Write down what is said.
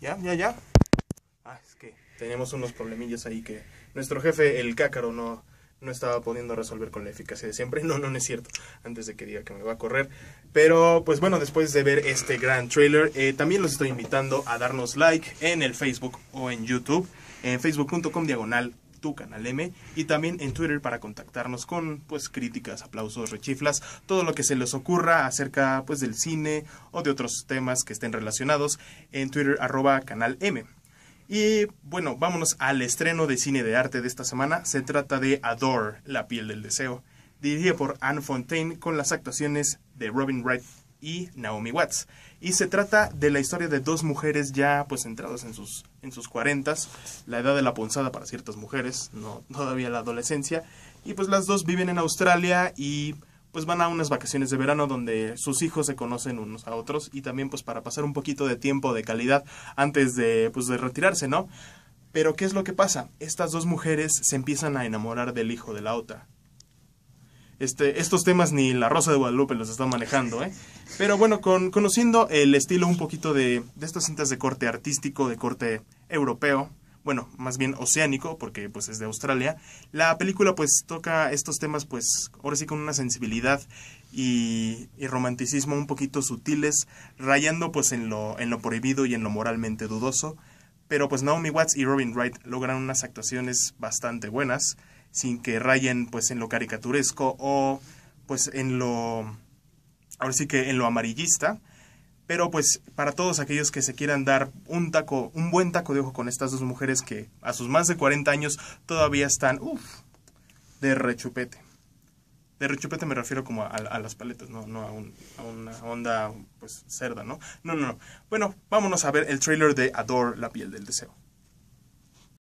Ya, ya, ya. Ah, es que tenemos unos problemillos ahí que nuestro jefe, el cácaro, no, no estaba pudiendo resolver con la eficacia de siempre. No, no, es cierto. Antes de que diga que me va a correr. Pero, pues bueno, después de ver este gran trailer, eh, también los estoy invitando a darnos like en el Facebook o en YouTube. En facebook.com diagonal tu canal M y también en Twitter para contactarnos con pues críticas, aplausos, rechiflas, todo lo que se les ocurra acerca pues del cine o de otros temas que estén relacionados en Twitter arroba canal M. Y bueno, vámonos al estreno de cine de arte de esta semana. Se trata de Adore, la piel del deseo, dirigida por Anne Fontaine con las actuaciones de Robin Wright y Naomi Watts. Y se trata de la historia de dos mujeres ya pues entradas en sus, en 40, la edad de la punzada para ciertas mujeres, no todavía la adolescencia, y pues las dos viven en Australia y pues van a unas vacaciones de verano donde sus hijos se conocen unos a otros y también pues para pasar un poquito de tiempo de calidad antes de pues de retirarse, ¿no? Pero ¿qué es lo que pasa? Estas dos mujeres se empiezan a enamorar del hijo de la otra este, estos temas ni la Rosa de Guadalupe los está manejando, ¿eh? Pero bueno, con, conociendo el estilo un poquito de, de estas cintas de corte artístico, de corte europeo, bueno, más bien oceánico, porque pues es de Australia, la película pues toca estos temas pues ahora sí con una sensibilidad y, y romanticismo un poquito sutiles, rayando pues en lo, en lo prohibido y en lo moralmente dudoso. Pero pues Naomi Watts y Robin Wright logran unas actuaciones bastante buenas sin que rayen pues en lo caricaturesco o pues en lo ahora sí que en lo amarillista pero pues para todos aquellos que se quieran dar un taco un buen taco de ojo con estas dos mujeres que a sus más de 40 años todavía están uff de rechupete de rechupete me refiero como a, las paletas, no, no a, una onda pues cerda, ¿no? No, no, no. Bueno, vámonos a ver el trailer de Adore, la piel del deseo.